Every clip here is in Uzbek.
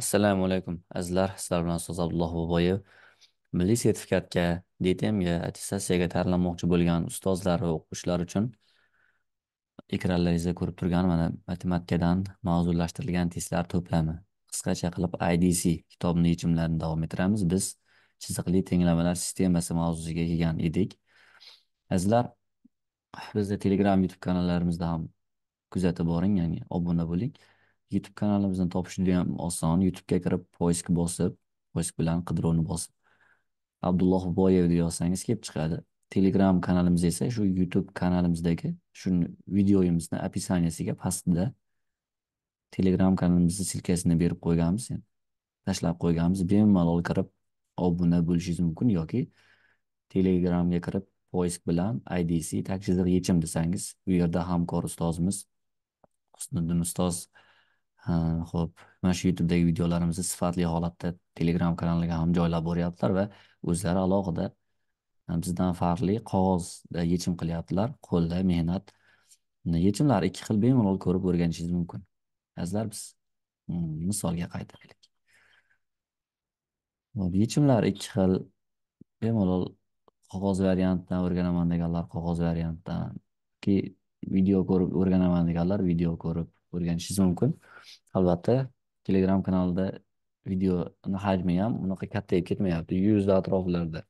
assalomu alaykum azizlar sizlar bilan ustoz abdulloh boboyev milliy sertifikatga dtmga attestatsiyaga tayyorlanmoqchi bo'lgan ustozlar va o'quvchilar uchun ekranlaringizda ko'rib turgan mana matematikadan mavzulashtirilgan testlar to'plami qisqacha qilib idc kitobni yechimlarini davom ettiramiz biz chiziqli tenglamalar sistemasi mavzusiga kelgan edik azizlar bizni telegram youtube kanallarimizda ham kuzatib boring ya'ni obuna bo'ling YouTube kanalimizni topish juda ham oson. YouTube'ga kirib poisk bosib, poisk bilan qidiruvni bosib Abdulloh Boyev deb yozsangiz kelib chiqadi. Telegram kanalimiz esa shu YouTube kanalimizdagi shu videoyimizni описаниясiga pastda Telegram kanalimizni silkasini berib qo'yganmiz, yani. tashlab qo'yganmiz. Bemalol kirib obuna bo'lishingiz mumkin yoki Telegramga kirib poisk bilan IDC tagchizig'i yechim desangiz, u yerda hamkor ustozimiz Husniddin ustoz Ha, ho'p. Mana shu YouTube'dagi videolarimizni sifatli holatda Telegram kanaliga ham joylab boryaptilar va o'zlari alohida bizdan farqli qog'ozda yechim qilyaptilar. Qo'lda mehnat hm, yechimlari ikki xil bemalol ko'rib o'rganishingiz mumkin. Azizlar biz hm, misolga qaytaylik. yechimlar ikki xil bemalol qog'oz variantdan o'rganaman deganlar qog'oz variantdan video ko'rib o'rganaman deganlar video ko'rib o'rganishingiz mumkin albatta telegram kanalida videoni hajmi ham unaqa kattayib ketmayapti yuzda atroflarda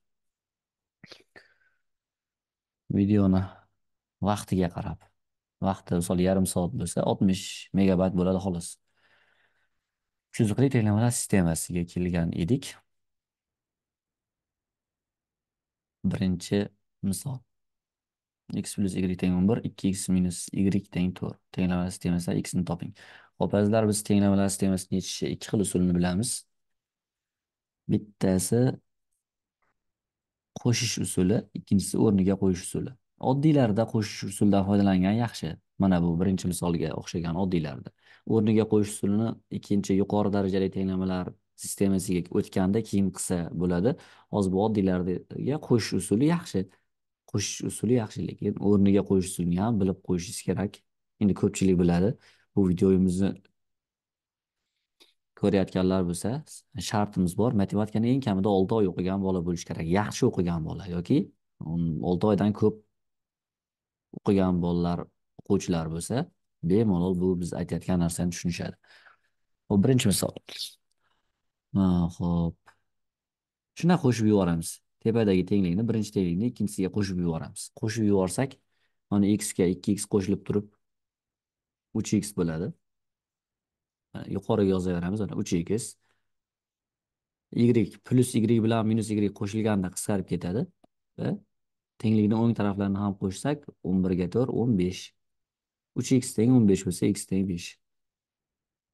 videoni vaqtiga qarab vaqti misol yarim soat bo'lsa oltmish megabayt bo'ladi xolos shu uzuqli sistemasiga kelgan edik birinchi misol x plus y teng 11, 2 x minus y teng Tenglama tenglamalasi x ni toping Xo'p, azizlar biz tenglama sistemasini yechishga ikki xil usulni bilamiz bittasi qo'shish usuli ikkinchisi o'rniga qo'yish usuli oddiylarda qo'shish usulidan foydalangan yaxshi mana bu birinchi misolga o'xshagan oddiylarda o'rniga qo'yish usulini ikkinchi yuqori darajali tenglamalar sistemasiga o'tganda keyin qilsa bo'ladi hozir bu oddiylarga qo'shish usuli yaxshi qo'shish usuli yaxshi lekin o'rniga qo'yish usulini ham bilib qo'yishingiz kerak endi ko'pchilik biladi bu videomizni ko'rayotganlar bo'lsa shartimiz bor matematikani eng kamida olti oy o'qigan bola bo'lishi kerak yaxshi o'qigan bola yoki olti oydan ko'p o'qigan bolalar o'quvchilar bo'lsa bemalol bu biz aytayotgan narsani tushunishadi hop birinchi misol ho'p shunday qo'shib yuboramiz tepadagi tenglikni birinchi tenglikni ikkinchisiga qo'shib yuboramiz qo'shib yuborsak mana x ga ikki x qo'shilib turib uch x bo'ladi yuqoriga yozaveramiz mana uch x y plyus y bilan minus y qo'shilganda qisqarib ketadi va tenglikni o'ng taraflarini ham qo'shsak o'n birga to'rt o'n besh uch x teng o'n besh bo'lsa x teng besh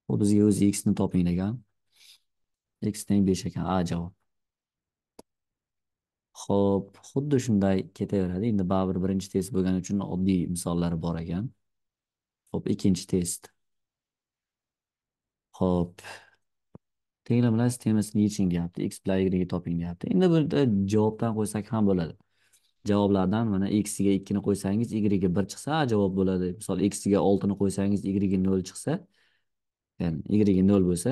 bu bizga o'zi xni toping degan x teng besh ekan a javob Xo'p, xuddi shunday ketaveradi. Endi baribir birinchi test bo'lgani uchun oddiy misollar bor ekan. Xo'p, ikkinchi test. Xo'p. Tenglamlasi sistemasini yeching deyapti. X bilan y toping deyapti. Endi bu yerda javobdan qo'ysak ham bo'ladi. Javoblardan mana x ga 2 ni qo'ysangiz, y ga 1 chiqsa javob bo'ladi. Misol x ga 6 ni qo'ysangiz, y ga 0 chiqsa, ya'ni y ga 0 bo'lsa,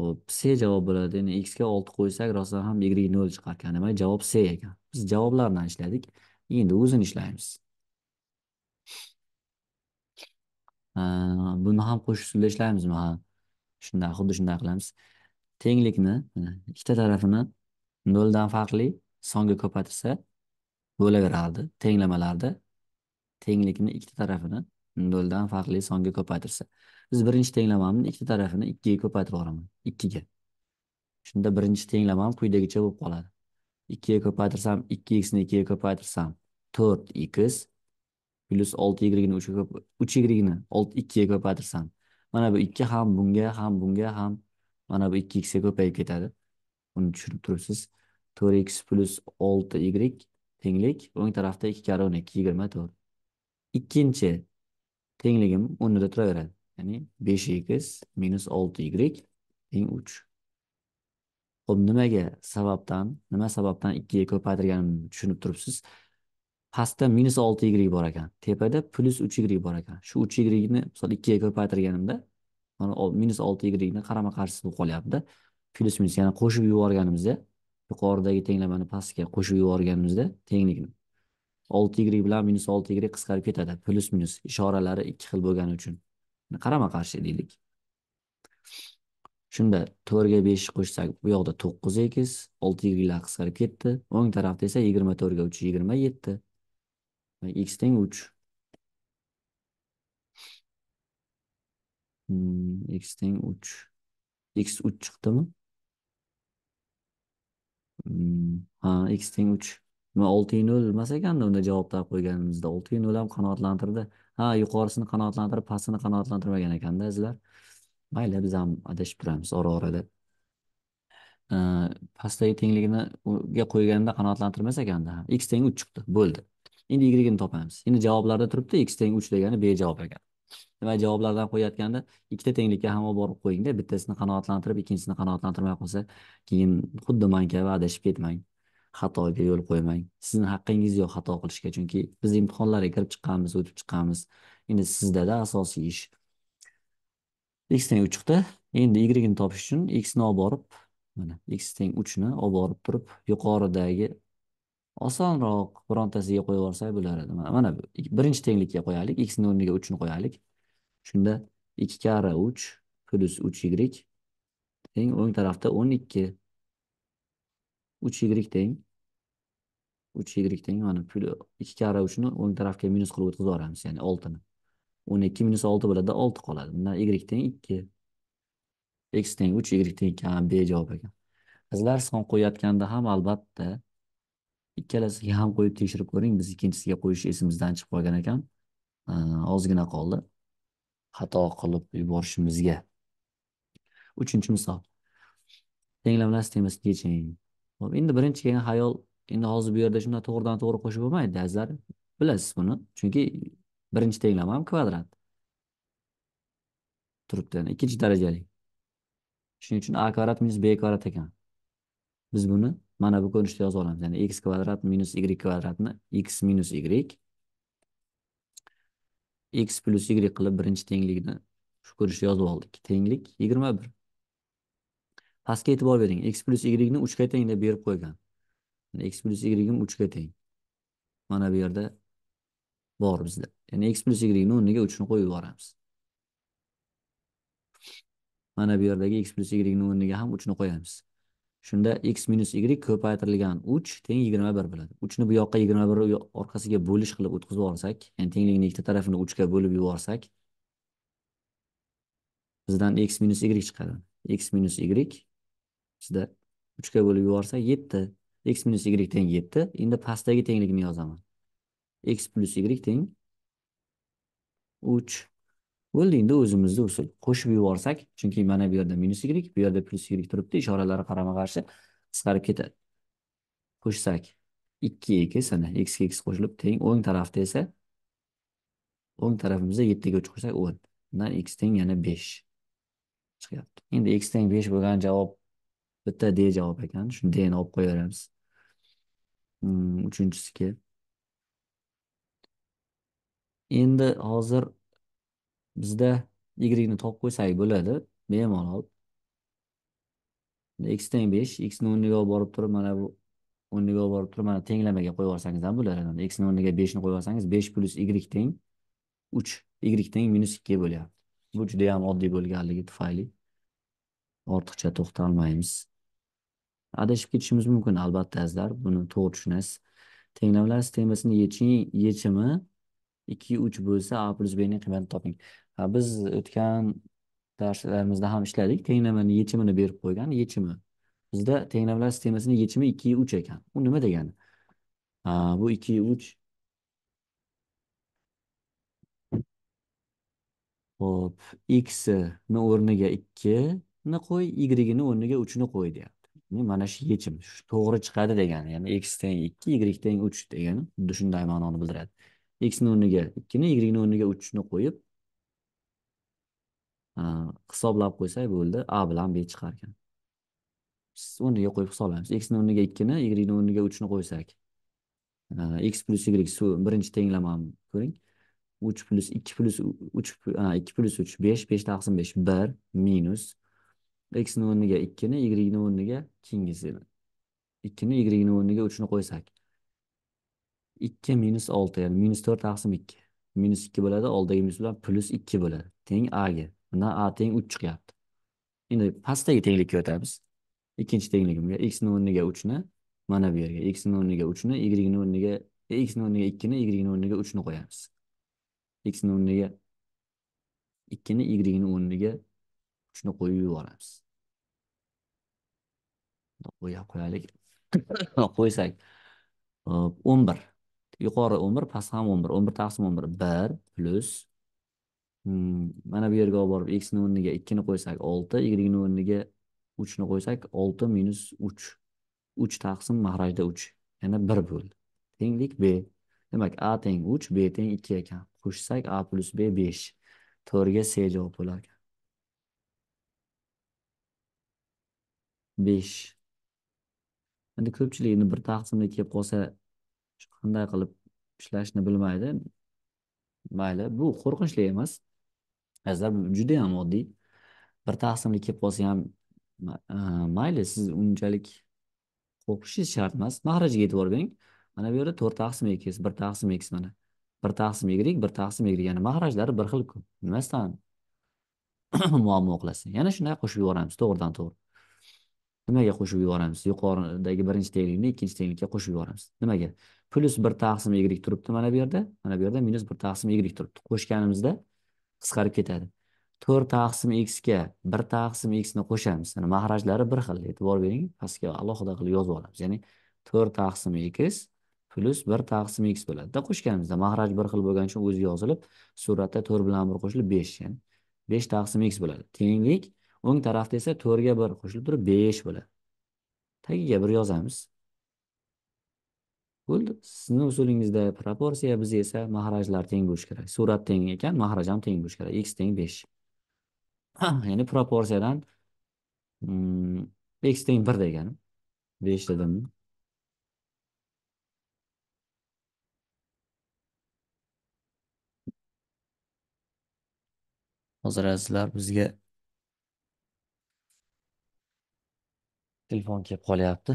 Hop, C javob bo'ladi. Ya'ni x ga 6 qo'ysak, rostdan ham y 0 chiqarkan. Demak, javob C ekan. Biz javoblardan ishladik. Endi o'zini ishlaymiz. Buni ham qo'shish usulida ishlaymizmi? Ha. Shunday, xuddi shunday qilamiz. Tenglikni ikkita tarafini 0 dan farqli songa ko'paytirsa bo'laveradi. tenglamalarda. Tenglikni ikkita tarafini 0 dan farqli songa ko'paytirsa. biz birinchi tenglamamni ikkita tarafini ikkiga ko'paytirib yuboraman ikkiga shunda birinchi tenglamam quyidagicha bo'lib qoladi ikkiga ko'paytirsam ikki xni ikkiga ko'paytirsam to'rt x plyus olti yigirigini uchga uch yigirigini ikkiga ko'paytirsam mana bu ikki ham bunga ham bunga ham mana bu ikki xga ko'payib ketadi buni tushunib turibsiz to'rt x plyus olti yigirik tenglik o'ng tarafda ikki karra o'n ikki yigirma to'rt ikkinchi tengligim o'rnida turaveradi Ya'ni 5x minus 6y teng 3. Xo'p, nimaga sababdan, nima sababdan 2ga ko'paytirganimni tushunib turibsiz. Pastda minus 6y bor ekan, tepada plus 3y bor ekan. Shu 3y ni masalan 2ga ko'paytirganimda mana minus 6y ni qarama-qarshisi bo'lib qolyapti. Plus minus yana qo'shib yuborganimizda yuqoridagi tenglamani pastga qo'shib yuborganimizda tenglikni 6y bilan minus 6y qisqarib ketadi. Plus minus ishoralari ikki xil bo'lgani uchun. qarama qarshi deylik shunda to'rtga besh qo'shsak bu yoqda to'qqiz ekiz olti yigirlar qisqarib ketdi o'ng tarafda esa yigirma to'rtga uch yigirma yetti x teng uch hmm, x teng uch x uch chiqdimi hmm, ha x teng uch nima olti nol emas ekanda unda javob topib qo'yganimizda olti nol ham qanoatlantirdi ha yuqorisini qanoatlantirib pastini qanoatlantirmagan ekanda sizlar mayli biz ham adashib turamiz ora orada pastdagi tengliginiga qo'yganda qanoatlantirmas ekanda x teng uch chiqdi bo'ldi endi y ni topamiz endi javoblarda turibdi x teng uch degani bejavob ekan demak javoblardan qo'yayotganda ikkita tenglikka ham olib borib qo'yingda bittasini qanoatlantirib ikkinchisini qanoatlantirmay qolsa keyin xuddi man kabi adashib ketmang xatoga yo'l qo'ymang sizni haqqingiz yo'q xato qilishga chunki biz imtihonlarga kirib chiqamiz o'tib chiqamiz endi sizdada asosiy ish x teng uch chiqdi endi yni topish uchun xni olib borib mana x teng uchni olib borib turib yuqoridagi osonroq birontasiga qo'yib yuborsak bo'lar edi mana mana birinchi tenglikka qo'yaylik xni o'rniga uchni qo'yaylik shunda ikki karra uch plyus uch y teng o'ng tarafda o'n ikki uch y deng uch y deng mana ikki karra uchni o'ng tarafga minus qilib o'tkazib yuboramiz ya'ni oltini o'n ikki minus olti bo'ladi olti qoladi bundan y teng ikki x teng uch y teng ekan b javob ekan qizlar son qo'yayotganda ham albatta ikkalasiga ham qo'yib tekshirib ko'ring biz ikkinchisiga qo'yish esimizdan chiqib qolgan ekan ozgina qoldi xato qilib yuborishimizga uchinchi misol tenglamlas sistemasiga yeching ho'p endi birinchi kelgan hayol endi hozir bu yerda shunday to'g'ridan to'g'ri qo'shib bo'lmaydi azizlar bilasiz buni chunki birinchi tenglama ham kvadrat turibdi yani ikkinchi darajali shuning uchun a kvadrat minus b kvadrat ekan biz buni mana bu ko'rinishda yozib olamiz ya'ni x kvadrat minus y kvadratni x minus y x plyus y qilib birinchi tenglikni shu ko'rinishda yozib oldik tenglik yigirma bir pastga e'tibor bering x plyus ni uchga teng deb berib qo'ygan x plyus ym uchga teng mana bu yerda bor bizda ya'ni x plyus ni o'rniga uchni qo'yib yuboramiz mana bu yerdagi x plyus ni o'rniga ham uchni qo'yamiz shunda x minus y ko'paytirilgan uch teng yigirma bir bo'ladi uchni bu yoqqa yigirma bir orqasiga bo'lish qilib o'tkazib yuborsak ya'ni tenglikni ikkita tarafini uchga bo'lib yuborsak bizdan x minus y chiqadi x minus y 3 uchga bo'lib yuborsa yetti x minus y teng yetti endi pastdagi tenglikni yozaman x plyus y teng uch bo'ldi endi o'zimizni usul qo'shib yuborsak chunki mana bu yerda minus y bu yerda plyus y turibdi ishoralari qarama qarshi qisqarib ketadi qo'shsak ikki ikki sana x x qo'shilib teng o'ng tarafda esa o'ng tarafimizda yettiga uch qo'shsak o'n undan x teng yana besh chiqyapti endi x teng besh bo'lgan javob bitta d javob ekan shu dni olib qo'yaveramiz hmm, uchinchisiga endi hozir bizda yni topib qo'ysak bo'ladi bemalol x teng besh xni o'rniga olib borib turib mana bu o'rniga olib borib turib mana tenglamaga qo'yib yuborsangiz ham bo'ladi xni o'rniga beshni qo'yib yuborsangiz besh plyus y teng uch y teng minus ikki bo'lyapti bu juda yam oddiy bo'lganligi tufayli ortiqcha to'xtalmaymiz adashib ketishimiz mumkin albatta azizlar buni to'g'ri tushunasiz tenglamlar sistemasini yechimi ikki uch bo'lsa a plyus bni qiymatini toping ha biz o'tgan darslarimizda ham ishladik tenglamani yechimini berib qo'ygan yechimi bizda tenglamlar sistemasini yechimi ikki uch ekan u nima degani bu ikki uch Hop, ni o'rniga 2, ni qo'y yigirgini o'rniga uchni qo'y deyapti ya'ni mana shu yechim shu to'g'ri chiqadi degani ya'ni x teng ikki y teng uch degani xuddi shunday ma'noni bildiradi xni o'rniga ikkini yni o'rniga uchni qo'yib hisoblab qo'ysak bo'ldi a bilan b chiqar ekan o'rniga qo'yib hisoblaymiz xni o'rniga ikkini yni o'rniga uchni qo'ysak x plyus y birinchi tenglamani ko'ring uch plyus ikki plyus uch ikki plyus uch besh beshdan qism besh bir minus x x'ning o'rniga 2 ni y y'ning o'rniga 2 ni 2 ni y'ning o'rniga 3 ni qo'ysak 2 6 ya'ni 4 taqsim 2 2 bo'ladi oldidagi minus bilan 2 bo'ladi teng a ga bundan a teng 3 chiqyapti endi pastdagi tenglikka o'tamiz ikkinchi tengligimga x ning o'rniga 3 ni mana bu yerga x ning o'rniga 3 ni y ning o'rniga x ning o'rniga 2 ni y ning o'rniga 3 ni qo'yamiz x ning o'rniga 2 ni y ning o'rniga Shuni qo'yib yuboramiz. Qo'ya qo'yaylik. Qo'ysak, 11. Yuqori 11, past ham 11. 11 taqsim 11. 1 plus mana bu yerga olib borib x ning o'rniga 2 ni qo'ysak 6, y ning o'rniga 3 ni qo'ysak 6 3. 3 taqsim mahrajda 3. Ya'ni 1 bo'ldi. Tenglik b. Demak, a teng 3, b teng 2 ekan. Qo'shsak a b 5. 4 ga c javob bo'lar ekan. besh endi ko'pchilikni bir taqsimda kelib qolsa qanday qilib ishlashni bilmaydi mayli bu qo'rqinchli emas azizlar bu judayam oddiy bir taqsimga kelib qolsa ham e, mayli siz unchalik qo'rqishingiz shart emas mahrajga e'tibor bering mana bu yerda to'rt taqsim ekiz bir taqsim x mana bir taqsim y bir taqsim y ya'ni mahrajlari bir xil ku nimasidan muammo qilasiz yana shunday qo'shib yuboramiz to'g'ridan to'g'ri nimaga qo'shib yuboramiz yuqoridagi birinchi tenglikni ikkinchi tenglikka qo'shib yuboramiz nimaga plyus bir taqsim y turibdi mana bu yerda mana bu yerda minus bir taqsim y turibdi qo'shganimizda qisqarib ketadi to'rt taqsim xga bir taqsim xni qo'shamiz yani mahrajlari bir xil e'tibor bering pastga alohida qilib yozib olamiz ya'ni to'rt taqsim x plyus bir taqsim x bo'ladida qo'shganimizda mahraj bir xil bo'lgani uchun o'zi yozilib suratda to'rt bilan bir qo'shilib besh ya'ni besh taqsim x bo'ladi tenglik o'ng tarafda esa to'rtga bir qo'shilib turib besh bo'ladi tagiga bir yozamiz bo'ldi sizni usulingizda proporsiya bizda esa mahrajlar teng bo'lishi kerak surat teng ekan mahraj ham teng bo'lishi kerak x teng besh ya'ni proporsiyadan hmm, x teng bir deganim besh dedim hozir azizlar bizga telefon kelib qolyapti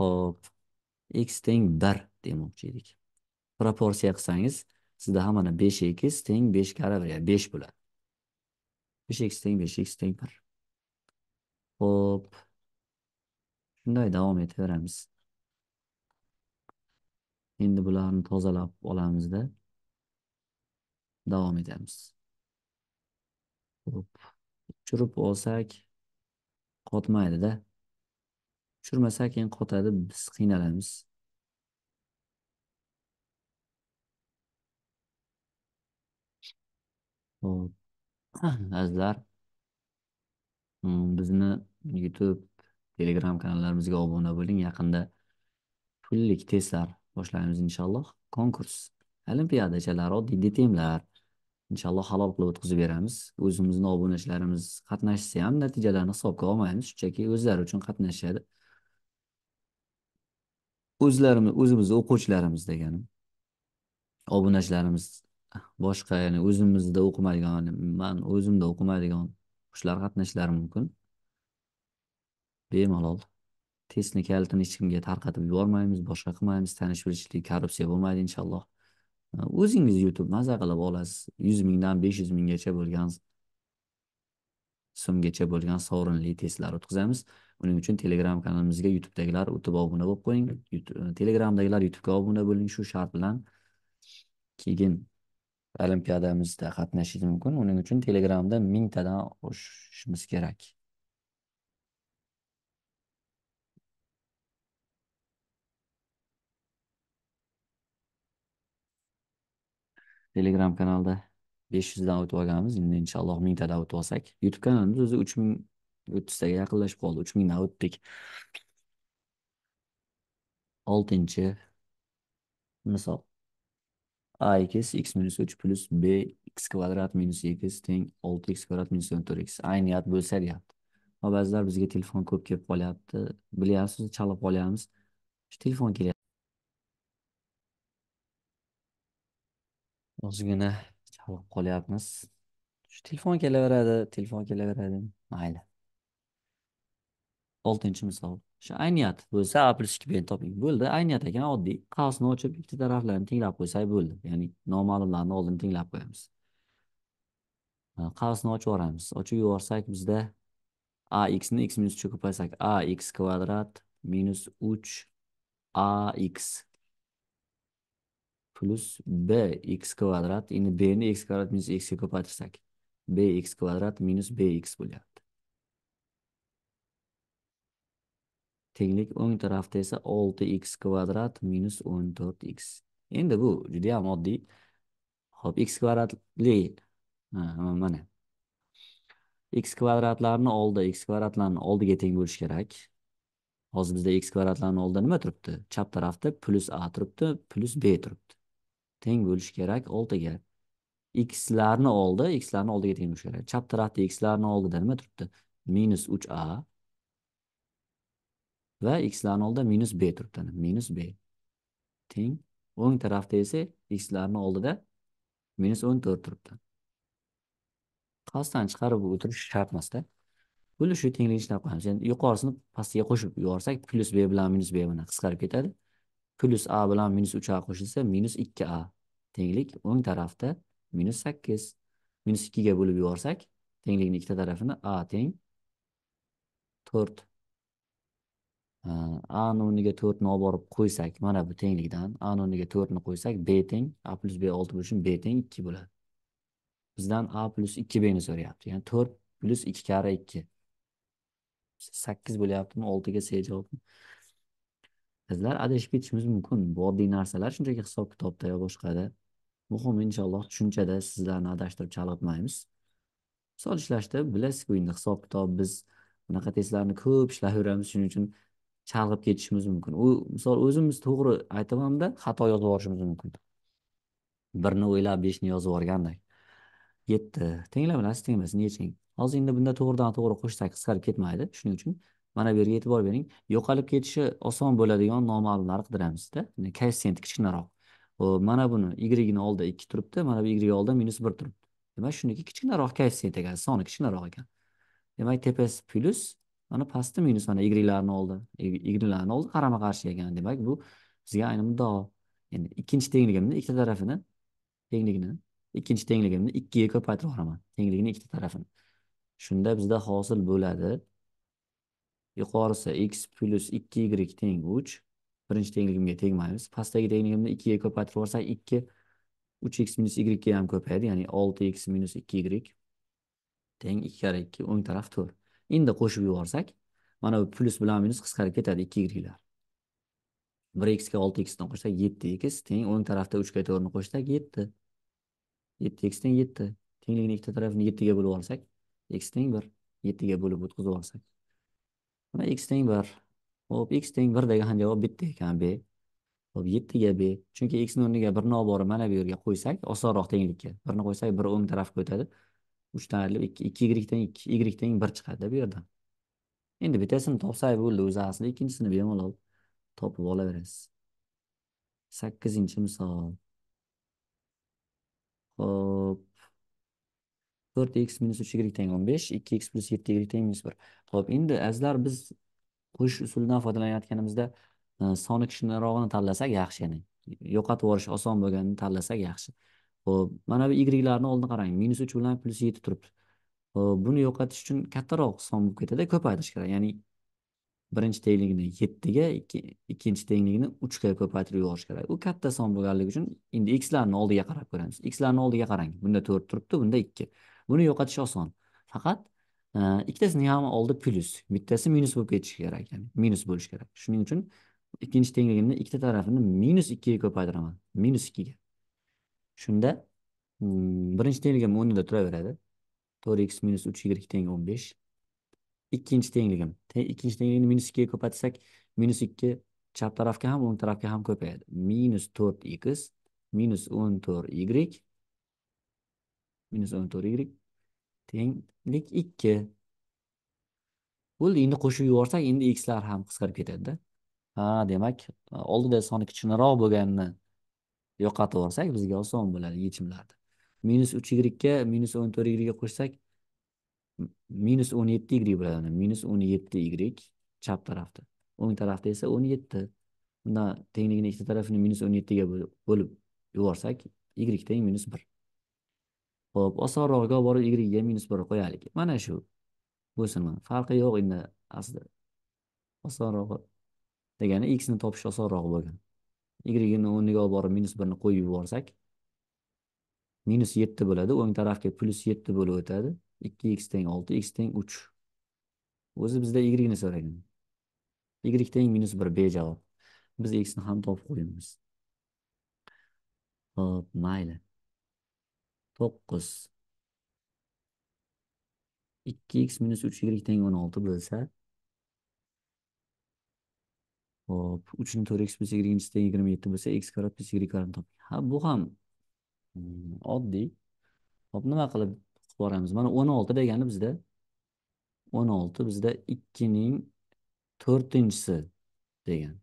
ho'p x teng bir demoqchi edik proporsiya qilsangiz sizda ham mana besh x teng besh beraver ya'ni besh bo'ladi besh x teng besh x teng bir ho'p shunday davom etaveramiz endi bularni tozalab olamizda davom etamiz Hop. uchirib olsak qotmaydida uchirmasak keyin qotadi biz qiynalamiz hop azizlar hmm, bizni youtube telegram kanallarimizga obuna bo'ling yaqinda pullik testlar boshlaymiz inshaalloh konkurs olimpiadachalar oddiy detemlar inshaalloh halol qilib o'tkazib beramiz o'zimizni obunachilarimiz qatnashsa ham natijalarni hisobga olmaymiz shunchaki o'zlari uchun qatnashishadi o'zlarimiz o'zimizni o'quvchilarimiz deganim obunachilarimiz boshqa ya'ni o'zimizda o'qimaydigan man o'zimda o'qimaydigan qushlar qatnashishlari mumkin bemalol testni kalitini hech kimga tarqatib yubormaymiz boshqa qilmaymiz tanish bilishlik korrupsiya bo'lmaydi inshaalloh o'zingiz youtube maza qilib olasiz yuz mingdan besh yuz minggacha bo'lgan so'mgacha bo'lgan sovrinli testlar o'tkazamiz buning uchun telegram kanalimizga youtubedagilar o'tib obuna bo'lib qo'ying e, telegramdagilar youtubega obuna bo'ling shu shart bilan keyin olimpiadamizda qatnashishingiz mumkin uning uchun telegramda mingtadan oshishimiz kerak telegram kanalda besh yuzdan o'tib olganmiz endi inshaalloh mingtadan o'tib olsak youtube kanalimiz o'zi uch ming o'ttiztaga yaqinlashib qoldi uch mingdan o'tdik oltinchi misol a x x minus uch plyus b x kvadrat minus x teng olti x kvadrat minus o'n to'rt x ayniyat bo'lsa deyapti ba'zilar bizga telefon ko'p kelib qolyapti bilyapsiz chalib qolyapmiz shu telefon kelyapti Ozgina chalib qolyapmiz. Shu telefon kelaveradi, telefon kelaveradi. Mayli. Oltinchi misol. Shu ayniyat bo'lsa, a plyus toping. Bo'ldi, ayniyat ekan oddiy. Qavsni ochib, ikkita taraflarini tenglab qo'ysak bo'ldi. Ya'ni noma'lumlarni oldin tenglab qo'yamiz. Qavsni ochib yuboramiz. Ochib yuborsak bizda ax ni x minus uchga ko'paysak ax kvadrat minus 3 ax плюс bx kvadrat endi bni x kvadrat minus x ga ko'paytirsak bx kvadrat minus bx bo'lyapti tenglik o'ng tarafta esa 6 x kvadrat minus 14 x endi bu judayam oddiy ho'p x kvadratli mana x kvadratlarni oldi x kvadratlarni oldiga teng bo'lishi kerak hozir bizda x kvadratlarni oldida nima turibdi chap tarafta plyus a turibdi plyus b turibdi teng bo'lishi kerak oltiga xlarni oldi xlarni oldiga teng bo'lishi kerak chap tarafda xlarni oldida nima turibdi minus uch a va xlarni oldida minus b turibdi minus b teng o'ng tarafda esa xlarni oldida minus o'n to'rt turibdi qasdan chiqarib o'tirish shart emasda xuddi shu tenglikni ishini qilamiz endi yuqorisini pastiga qo'shib yuborsak plyus b bilan minus b mana qisqarib ketadi plus a bilan minus 3 a qo'shilsa minus 2 a tenglik o'ng tarafda minus 8 minus 2 ga bo'lib yuborsak tenglikni ikkita tarafini a teng 4 a o'rniga 4 ni olib borib qo'ysak mana bu tenglikdan a o'rniga 4 ni qo'ysak b teng a plus b 6 bo'lishi uchun b teng 2 bo'ladi bizdan a plus 2 bni so'rayapti ya'ni 4 plus 2 karra 2 8 bo'lyaptimi 6 ga c javobi bizlar adashib ketishimiz mumkin bu oddiy narsalar shunchaki hisob kitobda yo boshqada muhimi inshaalloh tushunchada sizlarni adashtirib chalg'itmaymiz misol ishlashda bilasizku endi hisob kitob biz bunaqa testlarni ko'p ishlayveramiz shuning uchun chalg'ib ketishimiz mumkin u misol o'zimiz to'g'ri aytamanda xato yozib yuborishimiz mumkin birni o'ylab beshni yozib yuborgandek yetti tenglab bilasiz yeching hozir endi bunda to'g'ridan to'g'ri qo'shsak qisqarib ketmaydi shuning uchun mana bu yerga e'tibor bering yo'qolib ketishi oson bo'ladigan noma'lumlarni qidiramizda koeffitsient kichkinaroq mana buni y ni oldida ikki turibdi mana bu y oldida minus bir turibdi demak shuniki kichkinaroq koeffitsient ekan soni kichkinaroq ekan demak tepasi plyus mana pasti minus mana ylarni oldi ylarni oldi qarama qarshi ekan demak bu bizga ayni muddao endi ikkinchi tengligimni ikkita tarafini tengligini ikkinchi tengligimni ikkiga ko'paytirib yuboraman tengligini ikkita tarafini shunda bizda hosil bo'ladi yuqorisi x plus ikki y teng uch birinchi tengligimga tegmaymiz pastdagi tengligimni ikkiga ko'paytirib yuborsak ikki uch x minus yga ham ko'payadi ya'ni olti x minus ikki y teng ikki karra ikki o'ng taraf to'rt endi qo'shib yuborsak mana bu plus bilan minus qisqarib ketadi ikki ylar bir xga olti xdan qo'shsak yetti x teng o'ng tarafda uchga to'rtni qo'shsak yetti yetti x teng yetti tenglikni ikkita tarafini yettiga bo'lib olsak x teng bir yettiga bo'lib o'tkazib olsak mana x teng 1. ho'p x teng 1 degan javob bitta ekan b 7 ga b chunki ning o'rniga ni olib borib mana bu yerga qo'ysak osonroq tenglikka ni qo'ysak 1 o'ng tarafga o'tadi uchdan ayrilib 2 y teng 2, y teng bir chiqadi bu yerdan endi bittasini topsak bo'ldi o'zi aslida ikkinchisini bemalol topib olaverasiz 8 misol ho'p 4 x minus 3 y teng 15, 2 x plus 7 y teng minus 1. Xo'p, endi azlar biz qo'shish usulidan foydalanayotganimizda e, soni kichikroqini tanlasak yaxshi, ya'ni yo'qotib yuborish oson bo'lganini tanlasak yaxshi. Xo'p, mana bu y larni oldin qarang, minus 3 bilan plus 7 turibdi. Xo'p, buni yo'qotish uchun kattaroq son bo'lib ketadi, ko'paytirish kerak. Ya'ni birinchi tengligini 7 ga, ikkinchi tengligini 3 ga ko'paytirib yuborish kerak. U katta son bo'lganligi uchun endi x larni oldiga qarab ko'ramiz. X larni oldiga qarang. Bunda 4 turibdi, bunda 2. Bunu yo'qotish oson. Faqat e, ikkitasining ham oldi plus, bittasi minus bo'lib ketishi kerak, ya'ni minus bo'lishi kerak. Shuning uchun ikkinchi tengligimni ikkita tarafini minus 2 ga ko'paytiraman, minus 2 ga. Shunda hmm, birinchi tengligim o'rnida turaveradi. 4x minus 3y teng 15. Ikkinchi tengligim, ikkinchi tengligini minus 2 ga ko'paytirsak, minus 2 chap tarafga ham, o'ng tarafga ham ko'payadi. minus 4x minus 14y minus o'n to'rt y tenglik ikki bo'ldi endi qo'shib yuborsak endi xlar ham qisqarib ketadida ha demak oldida soni kichkinaroq bo'lganini yo'qotib yuborsak bizga oson bo'ladi yechimlar minus uch ga minus o'n to'rt yga qo'shsak minus o'n yetti y bo'ladi minus o'n yetti y chap tarafda o'ng tarafda esa o'n yetti bundan tenglikni ikkita tarafini minus o'n yettiga bo'lib yuborsak y teng minus bir Xo'p, osonroqga olib borib y ga minus 1 qo'yaylik. Mana shu bo'sinma. Farqi yo'q endi aslida. Osonroq degani x ni topish osonroq bo'lgan. Y ni o'rniga olib borib minus 1 ni qo'yib yuborsak, minus 7 bo'ladi. O'ng tarafga plus 7 bo'lib o'tadi. 2x teng 6, x teng 3. O'zi bizda y ni so'ragan. y teng minus 1 b javob. Biz x ni ham topib qo'yamiz. Xo'p, mayli. 9 2x minus 3 y teng 16 bo'lsa hop 3 ni 4x plus y teng 27 bo'lsa x kvadrat plus y kvadratni toping ha bu ham hmm, oddiy hop nima qilib qilib mana 16 degani bizda 16 bizda 2 ning inchisi degan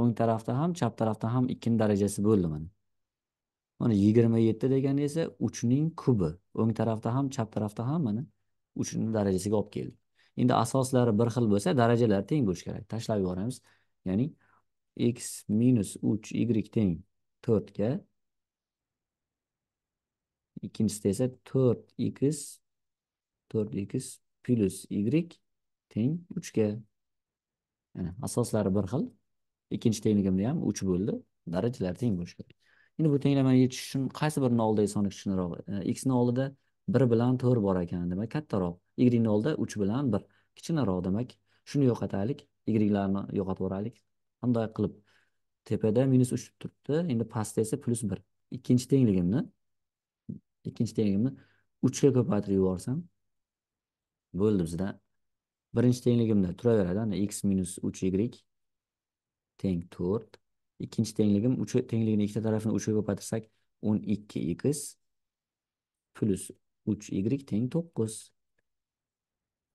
o'ng tarafda ham chap tarafda ham 2 ni darajasi bo'ldi mana mana yigirma yetti degani esa uchning kubi o'ng tarafda ham chap tarafda ham mana uchni darajasiga olib keldi. endi asoslari bir xil bo'lsa darajalar teng bo'lishi kerak tashlab yuboramiz ya'ni x minus uch y teng to'rtga ikkinchisida esa to'rt x to'rt x plyus y teng uchga yani asoslari bir xil ikkinchi tengligimda ham uch bo'ldi darajalar teng bo'lishi kerak endi bu tenglama yechish uchun qaysi bir noldagi soni kichikroq e, x nolida bir bilan to'rt bor ekan demak kattaroq y nolda uch bilan bir kichkinaroq demak shuni yo'qotaylik yglarni yo'qotib yuboraylik qanday qilib tepada minus uch turibdi endi pastda esa plyus bir ikkinchi tengligimni ikkinchi tengligimni uchga ko'paytirib yuborsam bo'ldi bizda birinchi tengligimda turaveradi x minus uch y teng to'rt ikkinchi tengligim uch tengligini ikkita tarafini uchga ko'paytirsak o'n ikki x plus uch y teng to'qqiz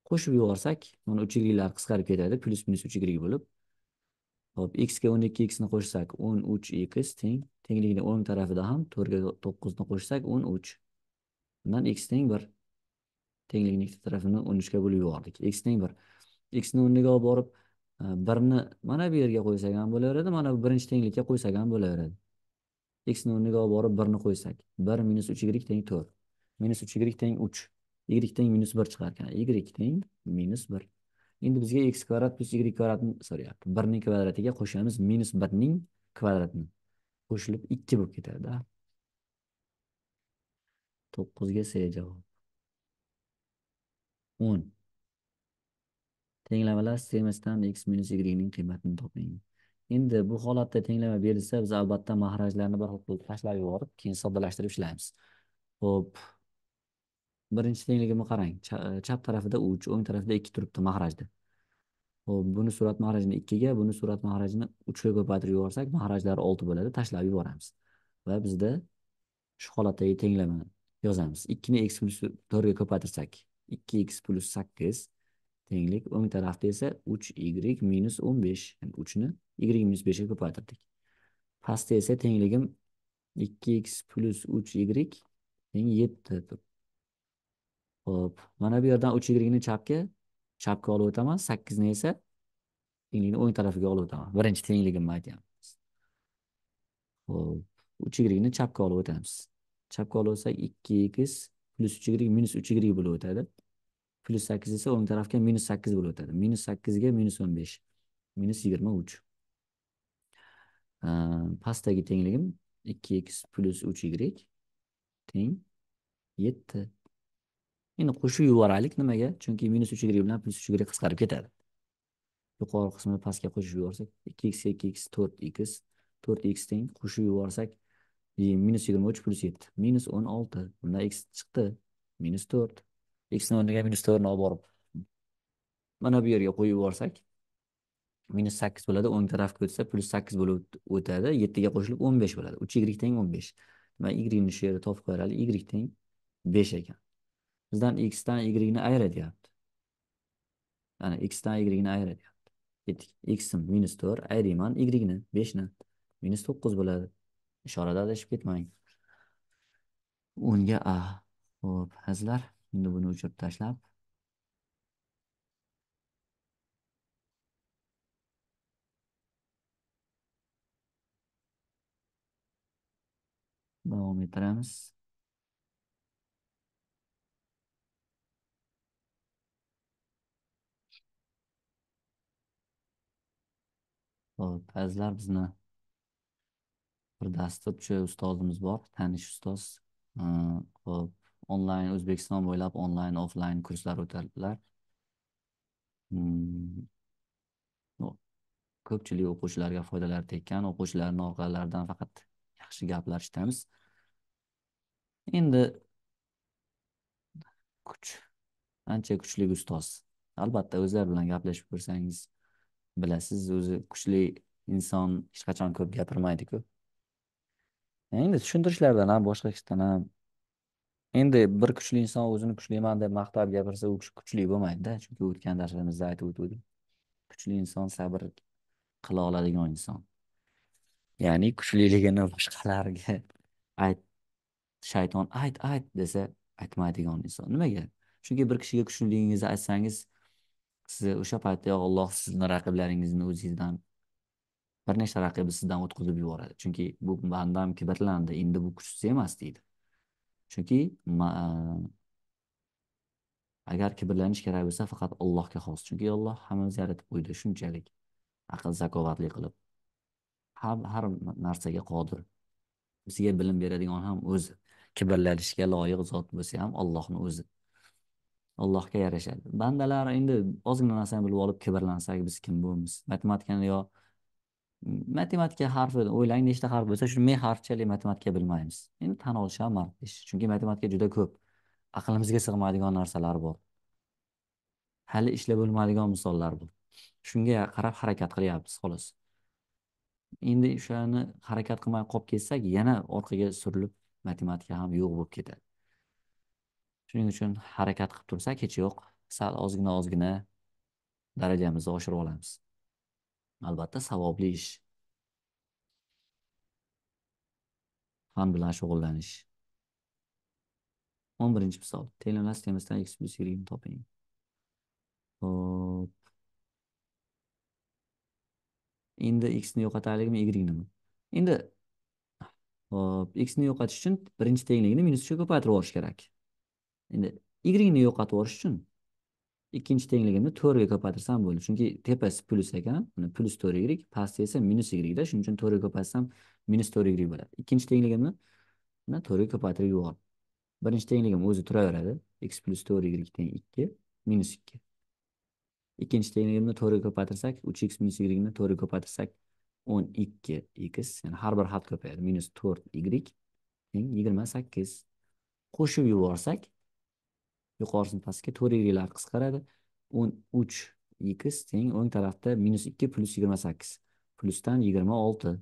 qo'shib yuborsak mana uch yigliklar qisqarib ketadi plyus minus uch y bo'lib hop x ga o'n ikki xni qo'shsak o'n uch x teng tengligini o'ng tarafida ham to'rtga to'qqizni qo'shsak o'n uch bundan x teng bir tengligini ikkita tarafini o'n uchga bo'lib yubordik x teng bir xni o'rniga olib borib birni mana bu yerga qo'ysak ham bo'laveradi mana bu birinchi tenglikka qo'ysak ham bo'laveradi ni o'rniga olib borib birni qo'ysak bir minus uch y teng to'rt minus uch y teng uch y teng minus bir chiqar ekan y teng minus bir endi bizga x kvadrat plyus y kvadratni so'rayapti birning kvadratiga qo'shamiz minus birning kvadratini qo'shilib ikki bo'lib ketadi to'qqizga c javob o'n Tenglamalar sistemasidan x minus yning qiymatini toping. Endi bu holatda tenglama berilsa biz albatta mahrajlarni bir xil qilib tashlab yuborib, keyin soddalashtirib ishlaymiz. Xo'p. Birinchi tengligimni qarang. Chap tarafida 3, o'ng tarafida 2 turibdi mahrajda. Xo'p, buni surat mahrajini 2 ga, buni surat mahrajini 3 ga ko'paytirib yuborsak, mahrajlari 6 bo'ladi, tashlab yuboramiz. Va bizda shu holatdagi tenglama yozamiz. 2 x 4 ga ko'paytirsak, 2x 8 tenglik o'ng tarafda esa 3y minus 15 yani 3 ni y minus 5 ga ko'paytirdik pastda esa tengligim 2x plus 3y teng 7 Xo'p, mana bu yerdan 3y ni chapga chapga olib o'taman 8 ni esa tenglikning o'ng tarafiga olib o'taman birinchi tengligimni aytyapmiz Xo'p, 3y ni chapga olib o'tamiz chapga olib o'tsak 2x plus 3y minus 3y bo'lib o'tadi plyus sakkiz esa o'ng tarafga minus sakkiz bo'lib o'tadi minus sakkizga minus o'n besh minus yigirma uch ehm, pastdagi tengligim ikki x plyus uch y teng yetti endi qo'shib yuboraylik nimaga chunki minus uch y bilan plyus uch y qisqarib ketadi yuqori qismini pastga qo'shib yuborsak ikki x ikki x to'rt x to'rt x teng qo'shib yuborsak minus yigirma uch plyus yetti minus o'n olti x chiqdi minus to'rt eksni o'rniga minus to'rtni olib borib mana bu yerga qo'yib yuborsak minus sakkiz bo'ladi o'ng tarafga o'tsa plyus sakkiz bo'lib o'tadi yettiga qo'shilib o'n besh bo'ladi uch y teng o'n besh va yni shu yerda topib qo'yaraylik y teng besh ekan bizdan x dan y ni ana x dan y ni ayiratyapti ketdik xim minus to'rt ayriyman yni beshni minus to'qqiz bo'ladi ishorada adashib ketmang o'nga a ho'p azizlar Endi buni o'chirib tashlab. Davom ettiramiz. Hop, azizlar bizni bir dasta ustozimiz bor, tanish ustoz. Hop. onlayn o'zbekiston bo'ylab onlayn offlayn kurslar o'tadilar hmm. ko'pchilik o'quvchilarga foydalar tekkan o'quvchilarni orqalaridan faqat yaxshi gaplar eshitamiz endi kuch ancha kuchli ustoz albatta o'zlari bilan gaplashib ko'rsangiz bilasiz o'zi kuchli inson hech qachon ko'p gapirmaydiku endi tushuntirishlardan ham boshqa ishdan ham endi bir kuchli inson o'zini kuchliman deb maqtab gapirsa u kishi kuchli bo'lmaydida chunki o'tgan darslarimizda aytib o'tuvdik kuchli inson sabr qila oladigan inson ya'ni kuchliligini boshqalarga ayt shayton ayt ayt desa aytmaydigan inson nimaga chunki bir kishiga kuchliligingizni aytsangiz siz o'sha paytdayoq olloh sizni raqiblaringizni o'zingizdan bir nechta raqibi sizdan o'tkazib yuboradi chunki bu bandam kibrlandi endi bu kuchsiz emas deydi chunki e, agar kibrlanish kerak bo'lsa faqat allohga xos chunki alloh hammamizni yaratib qo'ydi shunchalik aql zakovatli qilib ham har narsaga qodir bizga bilim beradigan ham o'zi kibrlanishga loyiq zot bo'lsa ham allohni o'zi allohga yarashadi bandalar endi ozgina narsani bilib olib kibrlansak biz kim bo'lmiz matematikani yo matematika harfi o'ylang nechta harf bo'lsa shuni m harfchali matematika bilmaymiz endi tan olish ham mard ish chunki matematika juda ko'p aqlimizga sig'maydigan narsalar bor hali ishlab bo'lmaydigan misollar bor shunga qarab harakat qilyapmiz xolos endi o'shani harakat qilmay qolib ketsak yana orqaga surilib matematika ham yo'q bo'lib ketadi shuning uchun harakat qilib tursak hech yo'q sal ozgina ozgina darajamizni oshirib olamiz albatta savobli ish fan bilan shug'ullanish o'n birinchi misol telemas temasdan x plyus y toping hop endi x ni yo'qotarligimi y endi hop x ni yo'qotish uchun birinchi tenglikni minus uchga ko'paytirib yuborish kerak endi y ni yo'qotib yuborish uchun ikkinchi tengligimni to'rtga ko'paytirsam bo'ldi chunki tepasi plyus ekan uni plyus to'rt y pasti esa minus y shuning uchun to'rtga ko'paytirsam minus to'rt y bo'ladi ikkinchi tengligimni mana to'rtga ko'paytirib yubordim birinchi tengligim o'zi turaveradi x plyus to'rt y teng ikki minus ikki ikkinchi tengligimni to'rtga ko'paytirsak uch x minus y to'rtga ko'paytirsak o'n ikki x ya'ni har bir xat ko'payadi minus to'rt y teng yigirma sakkiz qo'shib yuborsak yuqorisini pastga to'rt egrilar qisqaradi o'n uch x teng o'ng tarafda minus ikki plyus yigirma sakkiz plyusdan yigirma olti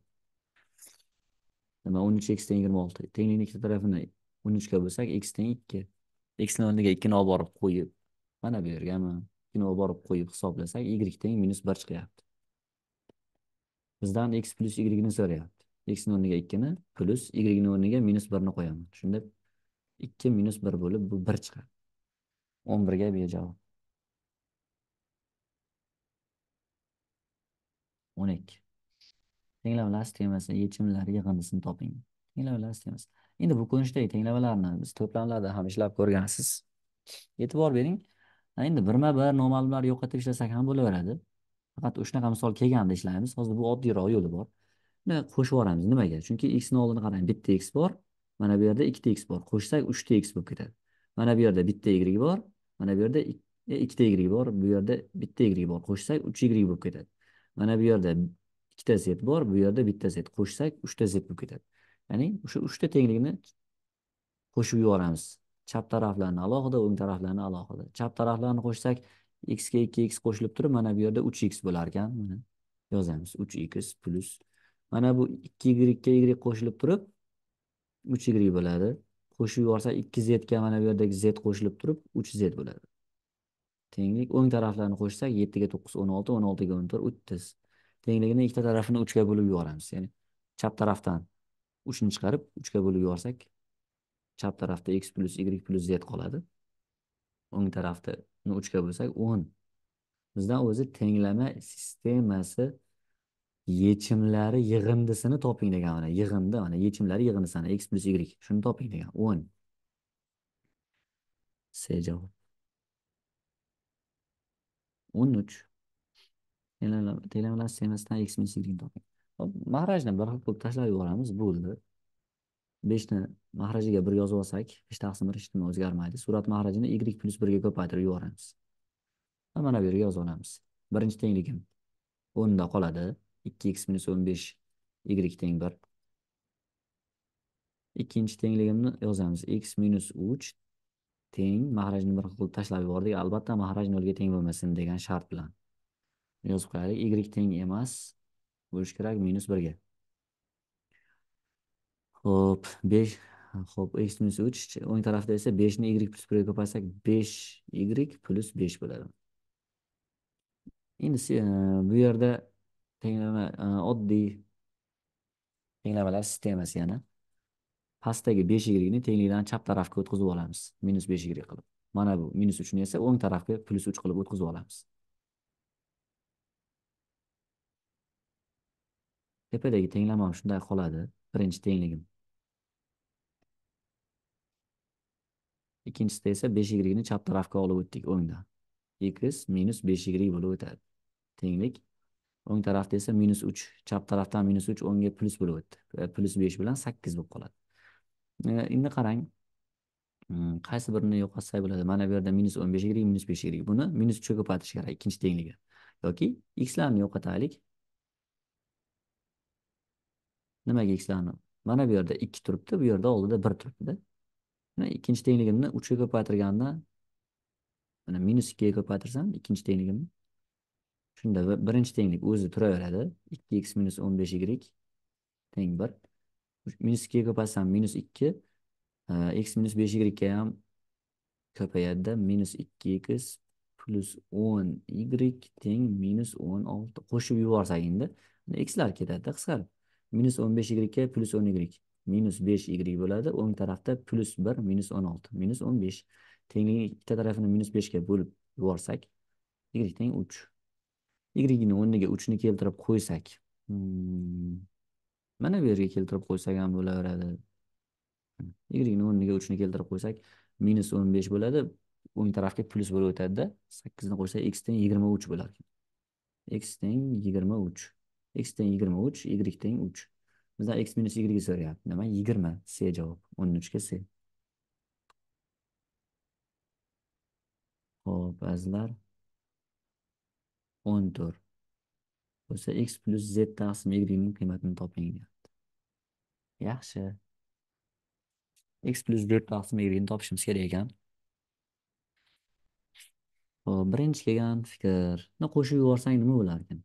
nima o'n uch x teng yigirma olti tenglikni ikkita tarafini o'n uchga bo'lsak x teng ikki xni o'rniga ikkini olib borib qo'yib mana bu yerga mana ikkini olib borib qo'yib hisoblasak y teng minus bir chiqyapti bizdan x plyus ygni so'rayapti xni o'rniga ikkini plyus ygni o'rniga minus birni qo'yaman shunda ikki minus bir bo'lib bu bir chiqadi o'n birga bejavob o'n ikki tenglavlar termasi yechimlar yig'indisini toping tenglamalar termasi endi bu ko'rinishdagi tenglamalarni biz to'plamlarda ham ishlab ko'rgansiz e'tibor bering endi birma bir noma'lumlar yo'qotib ishlasak ham bo'laveradi faqat o'shunaqa misol kelganda ishlaymiz hozir bu oddiyroq yo'li bor uni qo'shib yuboramiz nimaga chunki xni oldini qarang bitta x bor mana bu yerda ikkita x bor qo'shsak uchta x bo'lib ketadi mana bu yerda bitta y bor mana bu yerda e, ikkita y bor bu yerda bitta y bor qo'shsak uch y bo'lib ketadi mana bu yerda ikkita z bor bu yerda bitta z qo'shsak uchta z bo'lib ketadi ya'ni o'sha uchta tenglikni qo'shib yuboramiz chap taraflarni alohida o'ng taraflarni alohida chap taraflarni qo'shsak x ga ikki x qo'shilib turib mana bu yerda uch x bo'lar ekan mana yozamiz uch x plus mana bu ikki y ga y qo'shilib turib uch y bo'ladi qo'shib yuborsa ikki zga mana bu yerdagi z qo'shilib turib uch z bo'ladi tenglik o'ng taraflarni qo'shsak yettiga to'qqiz o'n olti o'n oltiga o'n to'rt o'ttiz tenglikni ikkita tarafini uchga bo'lib yuboramiz ya'ni chap tarafdan uchni chiqarib uchga bo'lib yuborsak chap tarafda x plyus y plyus z qoladi o'ng tarafda uchga bo'lsak o'n bizdan o'zi tenglama sistemasi yechimlari yig'indisini toping degan mana yig'indi mana yechimlari yig'indisini x plus y shuni toping degan o'n c javob o'n uch tenglamlar semasdan x minus yni toping mahrajni bir xil qilib tashlab yuboramiz bo'ldi beshni mahrajiga bir yozib olsak besh taqsim bir hech nima o'zgarmaydi surat mahrajini y plyus birga ko'paytirib yuboramiz mana bu yerga yozib olamiz birinchi tengligim o'nda qoladi 2x minus 15 y teng 1. Ikkinchi tengligimni yozamiz. x minus 3 teng mahrajni bir xil tashlab yubordik. Albatta mahraj 0 ga teng bo'lmasin degan shart bilan. Yozib qo'yaylik. y teng emas bo'lish kerak minus 1 ga. Xo'p, 5 Xo'p, x minus 3 o'ng tarafda esa 5 ni y plus 1 ga ko'paysak 5y plus 5 bo'ladi. Endi bu yerda tenglama e, oddiy tenglamalar sistemasi yana pastdagi besh yigirlikni tenglikdan chap tarafga o'tkazib olamiz minus 5 yigirlik qilib mana bu minus 3 ni esa o'ng tarafga plus 3 qilib o'tkazib olamiz tepadagi tenglamam shunday qoladi birinchi tengligim ikkinchisida esa besh yigirlikni chap tarafga olib o'tdik o'ngdan x minus 5 yigirlik bo'lib o'tadi tenglik o'ng tarafda esa minus uch chap tarafdan minus uch o'ngga plus bo'lib o'tdi plus besh bilan sakkiz bo'lib qoladi e, endi qarang hmm, qaysi birini yo'qotsak bo'ladi mana bu yerda minus o'n besh y minus besh y buni minus uchga ko'paytirish kerak ikkinchi tengligi yoki xlarni yo'qotaylik nimaga xlarni mana bu yerda ikki turibdi bu yerda oldida bir turibdida ikkinchi tengligimni uchga ko'paytirganda mana minus ikkiga ko'paytirsam ikkinchi tengligimni shunda birinchi tenglik o'zi turaveradi ikki x minus o'n besh y teng bir minus ikkiga ko'paysam minus ikki x minus besh yga ham ko'payadida minus ikki x plus o'n y teng minus o'n olti qo'shib yuborsak endi xlar ketadida qisqarib minus o'n besh yga plus o'n y minus besh y bo'ladi o'ng tarafda plus bir minus o'n olti minus o'n besh tengligini ikkita tarafini minus beshga bo'lib yuborsak y teng uch yigirmani o'rniga uchni keltirib qo'ysak hmm, mana bu yerga keltirib qo'ysak ham bo'laveradi yigirmani o'rniga uchni keltirib qo'ysak minus o'n besh bo'ladi o'ng tarafga plyus bo'lib o'tadida sakkizni qo'ysak x teng yigirma uch bo'lar x teng yigirma uch x teng yigirma uch y teng uch bizdan x minus y so'rayapti nima yigirma c javob o'n uchga c ho'p azizlar 14. bo'lsa x plus z taqsim ning qiymatini toping deyapti yaxshi x plus z taqsim yni topishimiz kerak ekan Xo'p, birinchi kelgan fikrni qo'shib yuborsang nima bo'lar ekan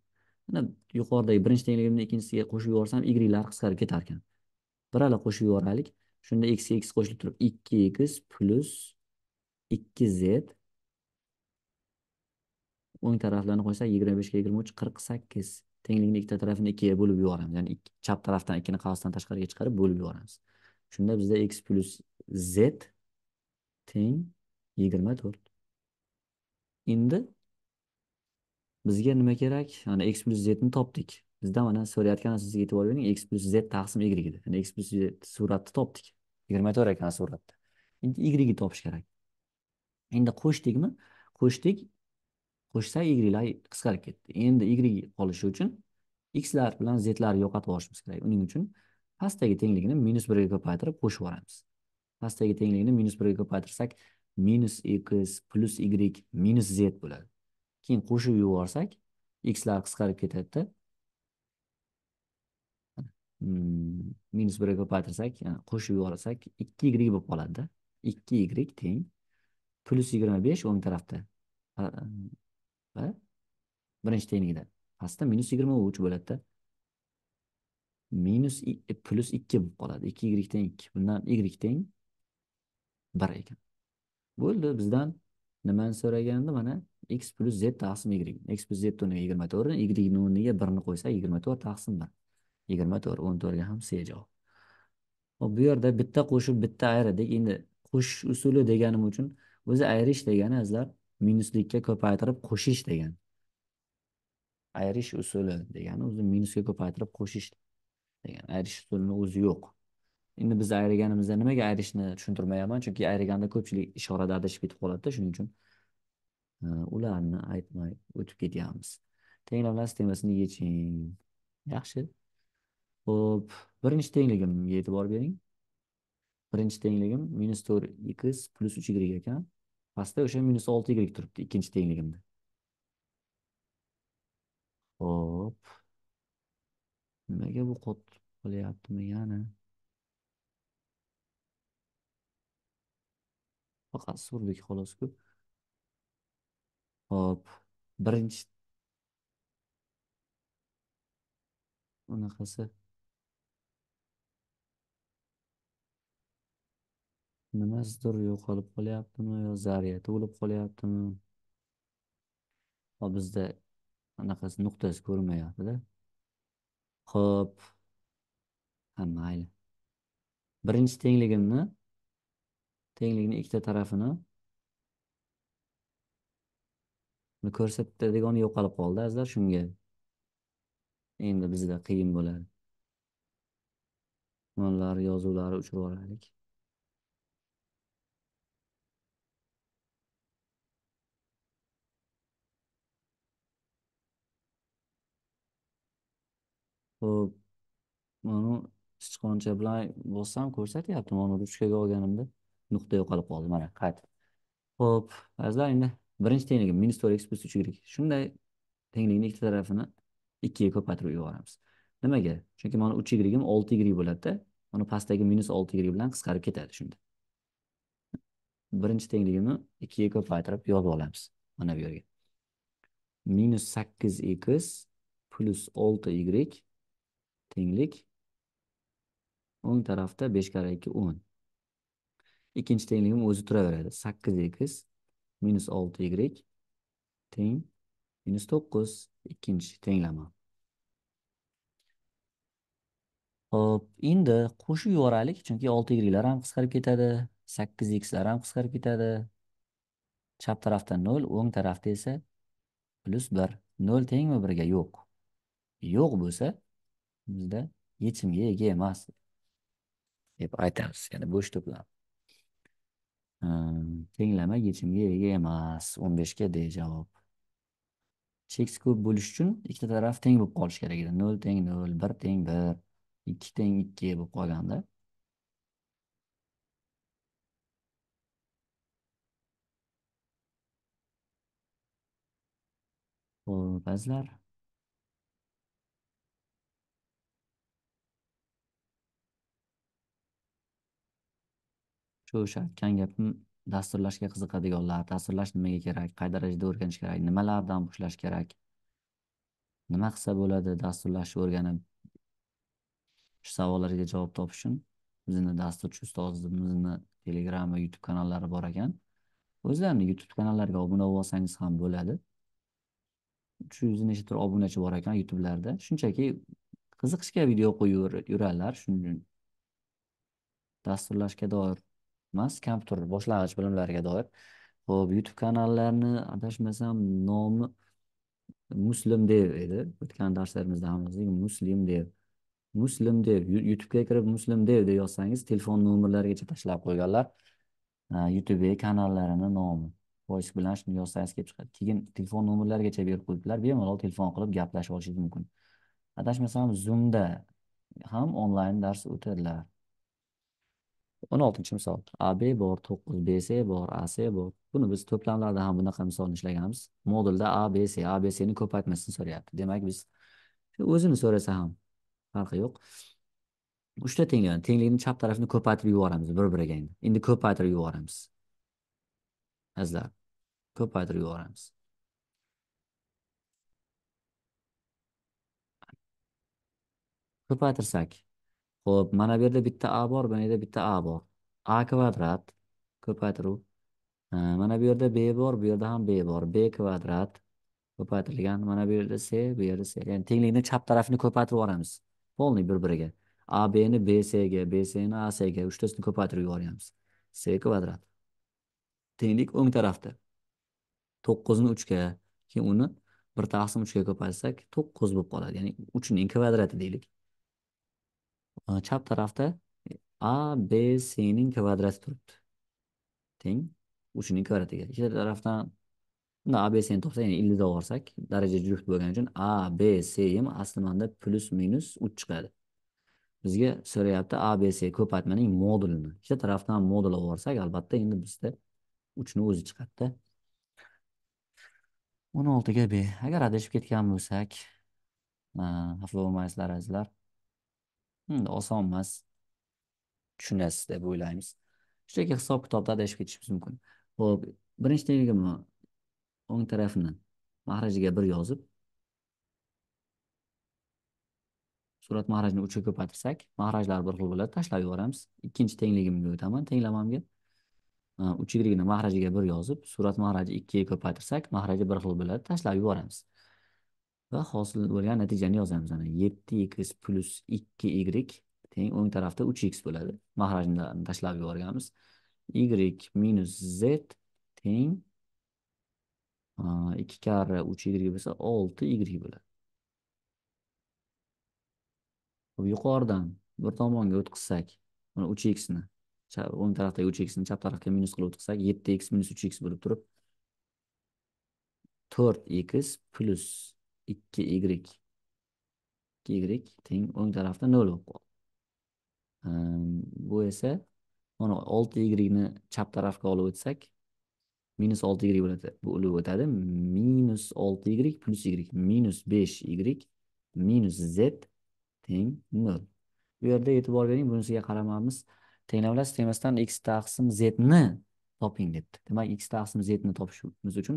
mana yuqoridagi birinchi tengligimni ikkinchisiga qo'shib yuborsam ylar qisqarib ketar ekan bir ala qo'shib yuboraylik shunda x ga x qo'shilib turib 2 x plus 2 z o'ng taraflarni qo'ysak yigirma beshga yigirma uch qirq sakkiz tenglikni ikkita tarafini ikkiga bo'lib yuboramiz ya'ni chap tarafdan ikkini qavsdan tashqariga chiqarib bo'lib yuboramiz shunda bizda x plyus z teng yigirma to'rt endi bizga nima kerak ana x plyus zni topdik bizdan mana so'rayotgan narsasiga e'tibor bering x plyus z taqsim y edi ya'ni x plyus z suratni topdik yigirma to'rt ekan suratda endi y topish kerak endi qo'shdikmi qo'shdik qo'shsa ylar qisqarib ketdi endi y qolishi uchun xlar bilan zlarni yo'qotib yuborishimiz kerak uning uchun pastdagi tenglikni minus birga ko'paytirib qo'shib yuboramiz pastdagi tenglikni minus birga ko'paytirsak minus x plus y minus z bo'ladi keyin qo'shib yuborsak xlar qisqarib ketadida hmm, minus birga ko'paytirsak qo'shib yuborsak ikki y bo'lib qoladida ikki y teng plyus yigirma besh o'ng tarafda birinchi tenglikda pastda minus yigirma uch bo'ladida minus e, ikki bo'lib qoladi ikki y teng ikki bundan y teng bir ekan bo'ldi bizdan nimani so'ragandi mana x plus z taqsim y x plus z o'rniga yigirma to'rt yni o'rniga birni qo'ysa yigirma to'rt taqsim bir yigirma to'rt o'n to'rtga ham c javob hop bu yerda bitta qo'shib bitta ayirdik endi qo'shish usuli deganim uchun o'zi ayirish degani azizlar minuslikka ko'paytirib qo'shish degan ayirish usuli degani o'zi minusga ko'paytirib qo'shish degan ayirish usulini o'zi yo'q endi biz ayirganimizda nimaga ayirishni tushuntirmayapman chunki ayriganda ko'pchilik ishorada adashib ketib qoladida shuning uchun e, ularni aytmay o'tib ketyapmiz tenglamlar sistemasini yeching yaxshi ho'p birinchi tengligimga e'tibor bering birinchi tengligim minus to'rt x plyus uch y ekan pastda o'sha minus olti y turibdi ikkinchi tengligimda ho'p nimaga bu qotib qilyaptimi yana faqat surdik xolosku hop birinchi unaqasi nimasidir yo'qolib qolyaptimi yo zariyati o'lib qolyaptimi hop bizda anaqasi nuqtasi ko'rinmayaptida ho'p ha mayli birinchi tengligimni tenglikni ikkita tarafini ko'rsatadigan yo'qolib qoldi azizlar shunga endi bizda qiyin bo'ladi tumanlar yozuvlari o'chirib yuboraylik mana sichqoncha bilan bossam ko'rsatyapti mana ruchkaga olganimda nuqta yo'qolib qoldi mana qayt ho'p azizlar endi birinchi tenglik minus to'rt x plyus uch y shunday tenglikni ikki tarafini ikkiga ko'paytirib yuboramiz nimaga chunki mana uch ham olti y bo'ladida mana pastdagi minus olti y bilan qisqarib ketadi shunda birinchi tengligimni ikkiga ko'paytirib yozib olamiz mana bu yerga minus sakkiz x plyus olti y tenglik o'ng tarafda besh karra ikki o'n ikkinchi tengligim o'zi turaveradi sakkiz x minus olti y teng minus to'qqiz ikkinchi tenglama ho'p endi qo'shib yuboraylik chunki olti ygrlar ham qisqarib ketadi sakkiz xlar ham qisqarib ketadi chap tarafda nol o'ng tarafda esa plyus bir nol tengmi birga yo'q yo'q bo'lsa bizda yechimga ega emas deb aytamiz ya'ni bo'sh to'plam ehm, tenglama yechimga ega emas o'n beshga d javob cheksiz ko'p bo'lishi uchun ikkita taraf teng bo'lib qolishi kerak edi nol teng nol bir teng bir ikki teng ikki bo'lib qolganda ho'p azizlar shu o'sha aytgan gapim dasturlashga qiziqadiganlar dasturlash nimaga kerak qay darajada o'rganish kerak nimalardan boshlash kerak nima qilsa bo'ladi dasturlashni o'rganib shu savollarga javob topish uchun bizni dasturchi ustozimizni telegram va youtube kanallari bor ekan o'zlarini youtube kanallariga obuna bo'lib olsangiz ham bo'ladi uch yuz tur obunachi bor ekan youtubelarda shunchaki qiziqishga video qo'yib yuradilar shuning uchun dasturlashga doir emas kompyuter boshlang'ich bilimlariga doir ho'p youtube kanallarni adashmasam nomi muslim dev edi o'tgan darslarimizda ham muslim dev muslim dev youtubega kirib muslim dev deb yozsangiz telefon nomerlarigacha tashlab qo'yganlar youtube kanallarini nomi voice bilan shuni yozsangiz kelib chiqadi keyin telefon nomerlarigacha berib qo'yibdilar bemalol telefon qilib gaplashib olishingiz mumkin adashmasam zoomda ham onlayn dars o'tadilar o'n oltinchi misol ab bor to'qqiz bc bor ac bor buni biz to'plamlarda ham bunaqa misolni ishlaganmiz modulda abc ni ko'paytmasini so'rayapti demak biz o'zini so'rasa ham farqi yo'q uchta teng tenglikni chap tarafini ko'paytirib yuboramiz bir biriga endi endi ko'paytirib yuboramiz azizlar ko'paytirib yuboramiz ko'paytirsak Xo'p, mana bu yerda bitta a bor, bu yerda bitta a bor. a kvadrat ko'paytiruv. Mana bu yerda b bor, bu yerda ham b bor. b kvadrat ko'paytirilgan. Mana bu yerda c, bu yerda c. Ya'ni tenglikni chap tarafini ko'paytirib yuboramiz. Polni bir-biriga. ni ga, ni a c ga uchtasini ko'paytirib yuboramiz. C kvadrat. Tenglik o'ng tarafda. 9ni 3 ga, keyin uni 1 taqsim 3 ga ko'paytsak 9 bo'lib qoladi. Ya'ni 3ning kvadrati deylik. chap tarafda e, a b c ning kvadrati turibdi teng uchining kvadratiga ikkita tarafdan bunda a b c ni topsak ya'ni ellikdan borsak daraja juft bo'lgani uchun a b c ham asli manda plyus minus uch chiqadi bizga so'rayapti a b c ko'patmaning modulini ikkita tarafdan modul olib borsak albatta endi bizda uchni o'zi chiqadida o'n oltiga b agar adashib ketgan bo'lsak xafa bo'lmaysizlar azizlar Endi hmm, oson emas. Tushunasiz deb o'ylaymiz. Shunchaki hisob kitobda adashib ketishimiz mumkin. Xo'p, birinchi tegirgimi o'ng tarafini mahrajiga 1 yozib surat mahrajini 3 ga ko'paytirsak, mahrajlar bir xil bo'ladi, tashlab yuboramiz. Ikkinchi tengligimga o'taman, tenglamamga 3 y ni mahrajiga 1 yozib, surat mahrajini 2 ga ko'paytirsak, mahraji bir xil bo'ladi, tashlab yuboramiz. va hosil bo'lgan natijani yozamiz ana yetti x plyus ikki y teng o'ng tarafda uch x bo'ladi mahrajni tashlab yuborganmiz y minus z teng ikki karra uch y bo'lsa olti y bo'ladi yuqoridan bir tomonga o'tkazsak mana uch xni o'ng tarafdagi uch xni chap tarafga minus qilib o'tkazsak yetti x minus uch x bo'lib turib to'rt x plyus 2 y 2 y teng o'ng tarafda 0 bo'lib qoldi. Ehm, bu esa mana 6 y ni chap tarafga olib o'tsak minus 6 y bo'ladi. Bu ulug' o'tadi. minus 6 y plus y minus 5 y minus z teng 0. Bu yerda e'tibor bering, bunisiga qaramamiz. Tenglamalar sistemasidan x taqsim z ni toping debdi. Demak x taqsim z ni topishimiz uchun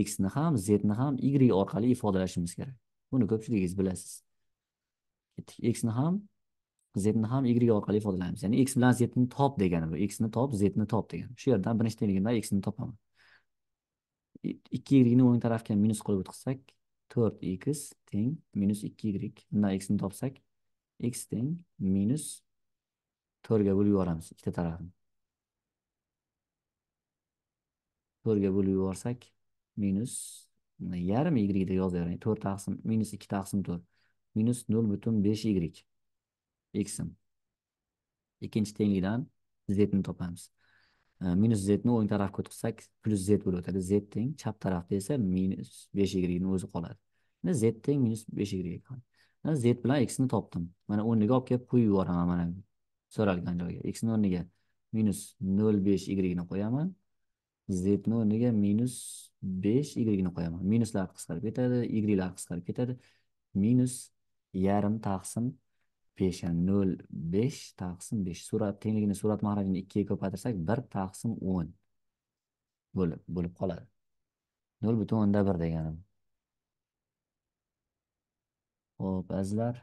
x ni ham z ni ham y orqali ifodalashimiz kerak buni ko'pchiligingiz bilasiz x ni ham z ni ham y orqali ifodalaymiz ya'ni x bilan z ni top degani bu x ni top z ni top degani shu yerdan birinchi tengligimdan x ni topaman ikki y ni o'ng tarafga minus qilib o'tkazsak to'rt x teng minus ikki y bundan x ni topsak x teng minus to'rtga bo'lib yuboramiz ikkita tarafni to'rtga bo'lib yuborsak minus yarim y deb yani. 4 taqsim minus 2 taqsim 4. minus 0 bütün 5 y eksim ikkinchi tenglikdan zetni topamiz minus zetni o'ng tarafga o'tkazsak plus z bo'lib o'tadi z teng chap tarafda esa minus besh yni o'zi qoladi mana z teng 5 besh y mana z bilan xni topdim mana o'rniga olib kelib qo'yib yuboraman mana so'ralgan joyga xni o'rniga minus 0 5 yni qo'yaman zedni o'rniga minus besh yigirgini qo'yaman minuslar qisqarib ketadi yigirlar qisqarib ketadi minus yarim taqsim besh ya'ni nol besh taqsim besh surat tengligini surat mahrajini ikkiga ko'paytirsak bir taqsim o'n bo'lib bo'lib qoladi nol butun o'nda bir degani ho'p azizlar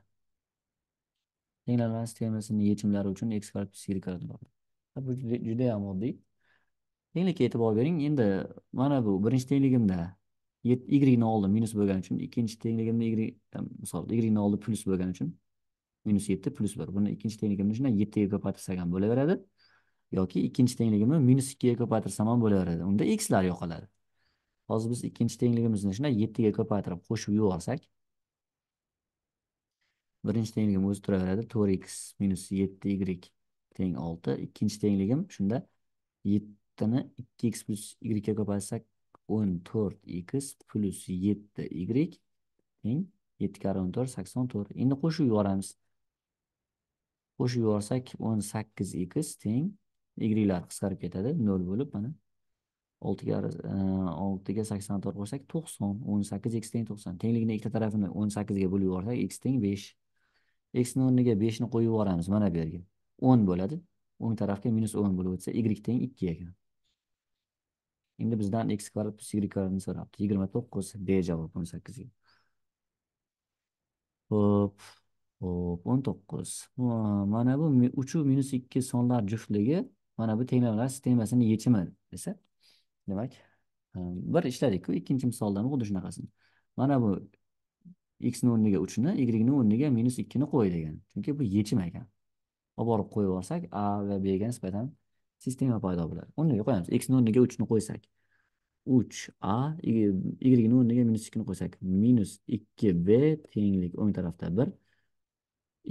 tenglanmas termasini yechimlari uchun x kvartir yuz yigirma juda yam oddiy Tenglikka e'tibor bering endi mana bu birinchi tengligimda ygrni oldi minus bo'lgani uchun ikkinchi tengligimda y misol ygrni oldi plyus bo'lgani uchun minus yetti plyus bir buni ikkinchi tengligimni shunday yettiga ko'paytirsak ham bo'laveradi yoki ikkinchi tengligimni minus ikkiga ko'paytirsam ham bo'laveradi unda xlar yo'qoladi hozir biz ikkinchi tengligimizni shunday yettiga ko'paytirib qo'shib yuborsak birinchi tengligim o'zi turaveradi to'rt x minus yetti y teng olti ikkinchi tengligim shunda yetti bittini 2x plus y ga qo'ysak 14x plus 7y teng 7 karra 14 84. Endi qo'shib yuboramiz. Qo'shib yuborsak 18x teng ylar qisqarib ketadi 0 bo'lib mana 6 ga 6 ga 84 qo'ysak 90 18x teng 90. Tenglikning ikkita tarafini 18 ga bo'lib yuborsak x teng 5. x ning o'rniga 5 ni qo'yib yuboramiz mana bu yerga. 10 bo'ladi. O'ng tarafga -10 bo'lib o'tsa y teng 2 ekan. endi bizdan x kare plus y kvadratni so'rabdi yigirma d javob 18. ho'p ho'p 19. mana bu 3 minus ikki sonlar juftligi mana bu tenglamalar sistemasini yechimi desa demak bir İkinci ikkinchi misoldami xuddi shunaqasini mana bu xni o'rniga uchni yni o'rniga minus ikkini qo'y degan chunki bu yechim ekan olib borib qo'yib yuborsak a va bga nisbatan sistema paydo bo'ladi uni nega qo'yamiz xni o'rniga uchni qo'ysak uch a yni o'rniga minus ikkini qo'ysak minus ikki b tenglik o'ng tarafda bir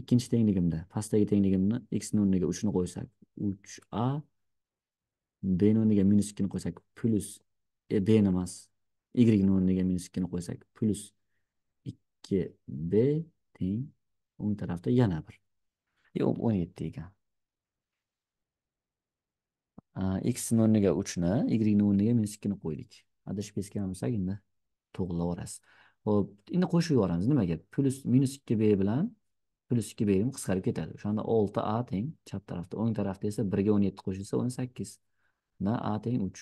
ikkinchi tengligimda pastdagi tengligimni xni o'rniga uchni qo'ysak uch a bni o'rniga minus ikkini qo'ysak plyus e, b emas yni o'rniga minus ikkini qo'ysak plyus ikki b teng o'ng tarafda yana bir yo'q o'n yetti ekan x x'ning o'rniga 3 ni, y y'ning o'rniga -2 ni qo'ydik. Adashib ketgan bo'lsak, endi to'g'rilab olasiz. Xo'p, endi qo'shib yuboramiz. Nimaga? -2b bilan +2b ham qisqarib ketadi. O'shanda 6a teng chap tarafda, o'ng tarafda esa 1 ga 17 qo'shilsa 18. Na a teng 3.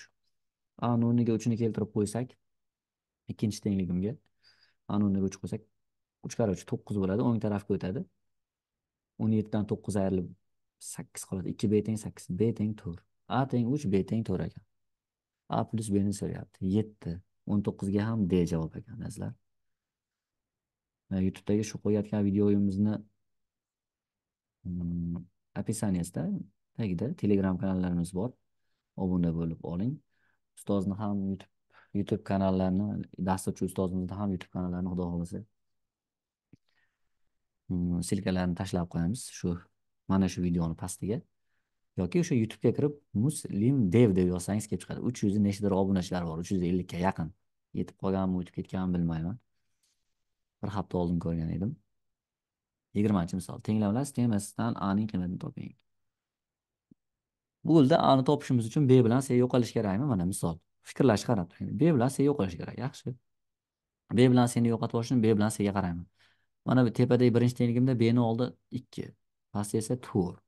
A ning o'rniga 3 ni keltirib qo'ysak, ikkinchi tengligimga a ning o'rniga 3 qo'ysak, 3 qarab 9 bo'ladi, o'ng tarafga o'tadi. 17 dan 9 ayrilib 8 qoladi. 2b teng 8, b teng 4. a teng uch b teng to'rt ekan a plyus bni so'rayapti yetti o'n to'qqizga ham d javob ekan azizlar youtubedagi shu qo'yayotgan videoyimizni hmm, описаниясida tagida telegram kanallarimiz bor obuna bo'lib oling ustozni ham youtube youtube kanallarini dasturchi ustozimizni ham youtube kanallarini xudo xohlasa hmm, tashlab qo'yamiz shu mana shu videoni pastiga yoki o'sha youtubega kirib muslim dev deb yozsangiz kelib chiqadi uch yuz nechtadir obunachilari bor uch yuz ellikka yaqin yetib qolganmi o'tib ketganmi bilmayman bir hafta oldin ko'rgan edim yigirmanchi misol tenglamlar sistemasidan aning qiymatini toping googleda ani topishimiz uchun b bilan c yo'qolishi kerakmi mana misol fikrlashni qarab turing b bilan c yo'qolishi kerak yaxshi b bilan seni yo'qotib yuborish uchun b bilan cga qarayman mana bu tepadagi birinchi tengligimda bni oldi ikki pastda esa to'rt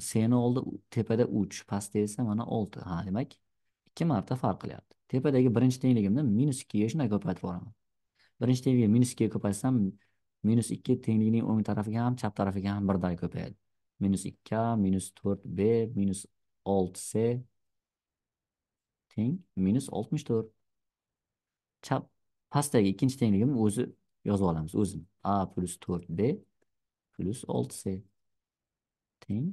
seni oldi tepada uch pastda esa mana olti ha demak ikki marta farq qilyapti tepadagi birinchi tengligimni minus ikkiga shunday ko'paytirib boraman birinchi tengligi minus ikkiga ko'paysam minus ikki tenglikning o'ng tarafiga ham chap tarafiga ham birday ko'payadi minus ikki minus to'rt b minus olti c teng minus oltmish to'rt chap pastdagi ikkinchi tengligimni o'zi yozib olamiz o'zini a plus to'rt b plus olti c teng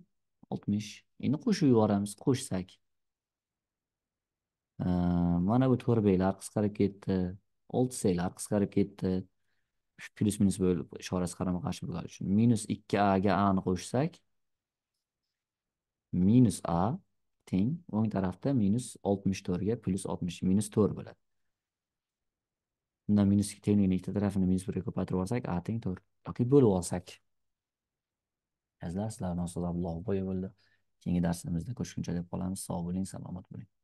oltmish endi qo'shib yuboramiz qo'shsak mana bu to'rt beklar qisqarib ketdi oltisaklar qisqarib ketdi plus minus bo'lib ishorasi qarama qarshi bo'lgani uchun minus ikki ga ani qo'shsak minus a teng o'ng tarafda minus oltmish to'rtga plyus oltmish minus to'rt bo'ladi undan minus tenglikni ikkita tarafini minus birga ko'paytirib yuborsak a teng to'rt yoki bo'lib olsak Azizlar, sizlar bilan Ustoz Abdulloh bo'ldi. Keyingi darsimizda ko'rishguncha deb qolamiz. Sog' bo'ling, salomat bo'ling.